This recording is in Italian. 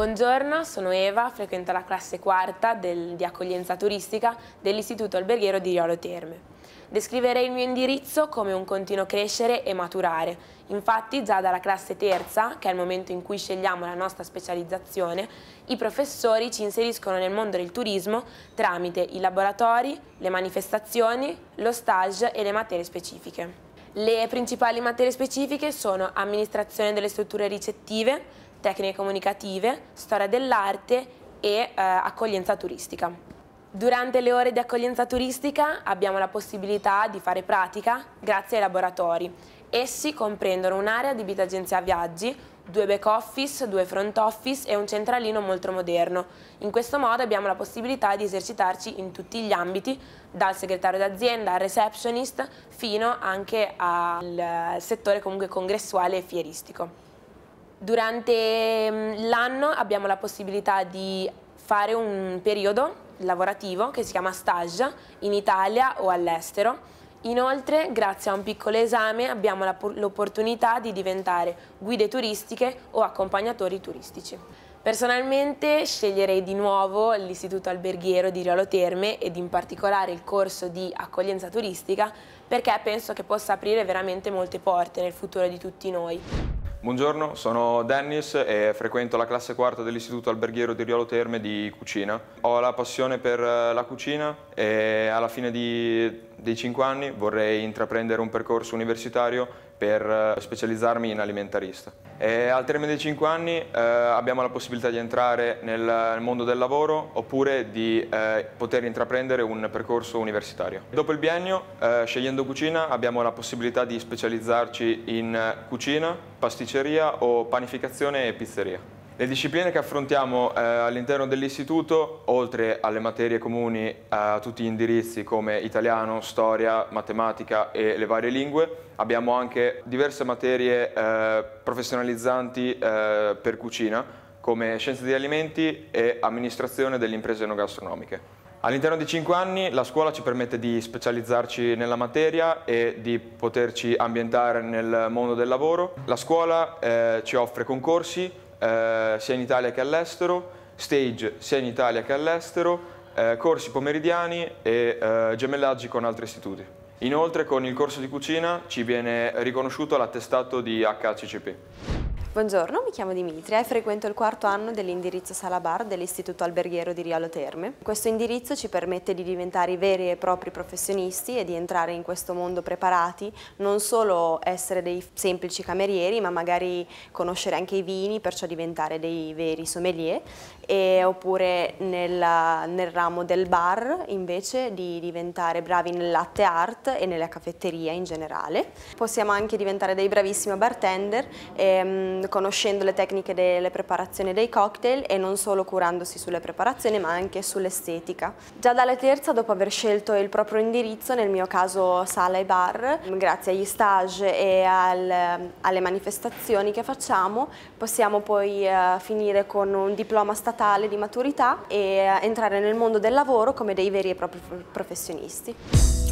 Buongiorno, sono Eva, frequento la classe quarta del, di accoglienza turistica dell'Istituto Alberghiero di Riolo Terme. Descriverei il mio indirizzo come un continuo crescere e maturare. Infatti già dalla classe terza, che è il momento in cui scegliamo la nostra specializzazione, i professori ci inseriscono nel mondo del turismo tramite i laboratori, le manifestazioni, lo stage e le materie specifiche. Le principali materie specifiche sono amministrazione delle strutture ricettive, tecniche comunicative, storia dell'arte e eh, accoglienza turistica. Durante le ore di accoglienza turistica abbiamo la possibilità di fare pratica grazie ai laboratori. Essi comprendono un'area di vita agenzia viaggi, due back office, due front office e un centralino molto moderno. In questo modo abbiamo la possibilità di esercitarci in tutti gli ambiti, dal segretario d'azienda al receptionist fino anche al settore comunque congressuale e fieristico. Durante mm, l'anno abbiamo la possibilità di fare un periodo lavorativo che si chiama stage in Italia o all'estero. Inoltre, grazie a un piccolo esame, abbiamo l'opportunità di diventare guide turistiche o accompagnatori turistici. Personalmente sceglierei di nuovo l'istituto alberghiero di Riolo Terme ed in particolare il corso di accoglienza turistica perché penso che possa aprire veramente molte porte nel futuro di tutti noi. Buongiorno, sono Dennis e frequento la classe quarta dell'Istituto Alberghiero di Riolo Terme di cucina. Ho la passione per eh, la cucina e alla fine di, dei cinque anni vorrei intraprendere un percorso universitario per eh, specializzarmi in alimentarista. E al termine dei 5 anni eh, abbiamo la possibilità di entrare nel mondo del lavoro oppure di eh, poter intraprendere un percorso universitario. Dopo il biennio, eh, scegliendo cucina, abbiamo la possibilità di specializzarci in eh, cucina, pasticceria o panificazione e pizzeria. Le discipline che affrontiamo eh, all'interno dell'istituto, oltre alle materie comuni eh, a tutti gli indirizzi come italiano, storia, matematica e le varie lingue, abbiamo anche diverse materie eh, professionalizzanti eh, per cucina, come scienze degli alimenti e amministrazione delle imprese enogastronomiche. All'interno di 5 anni la scuola ci permette di specializzarci nella materia e di poterci ambientare nel mondo del lavoro. La scuola eh, ci offre concorsi, eh, sia in Italia che all'estero, stage sia in Italia che all'estero, eh, corsi pomeridiani e eh, gemellaggi con altri istituti. Inoltre con il corso di cucina ci viene riconosciuto l'attestato di HACCP. Buongiorno, mi chiamo Dimitria e eh, frequento il quarto anno dell'indirizzo Sala Bar dell'Istituto Alberghiero di Rialo Terme. Questo indirizzo ci permette di diventare veri e propri professionisti e di entrare in questo mondo preparati, non solo essere dei semplici camerieri, ma magari conoscere anche i vini, perciò diventare dei veri sommelier, e, oppure nella, nel ramo del bar invece di diventare bravi nel latte art e nella caffetteria in generale. Possiamo anche diventare dei bravissimi bartender. E, ehm, Mm, conoscendo le tecniche delle preparazioni dei cocktail e non solo curandosi sulle preparazioni ma anche sull'estetica. Già dalla terza, dopo aver scelto il proprio indirizzo, nel mio caso sala e bar, grazie agli stage e al, alle manifestazioni che facciamo, possiamo poi eh, finire con un diploma statale di maturità e eh, entrare nel mondo del lavoro come dei veri e propri professionisti.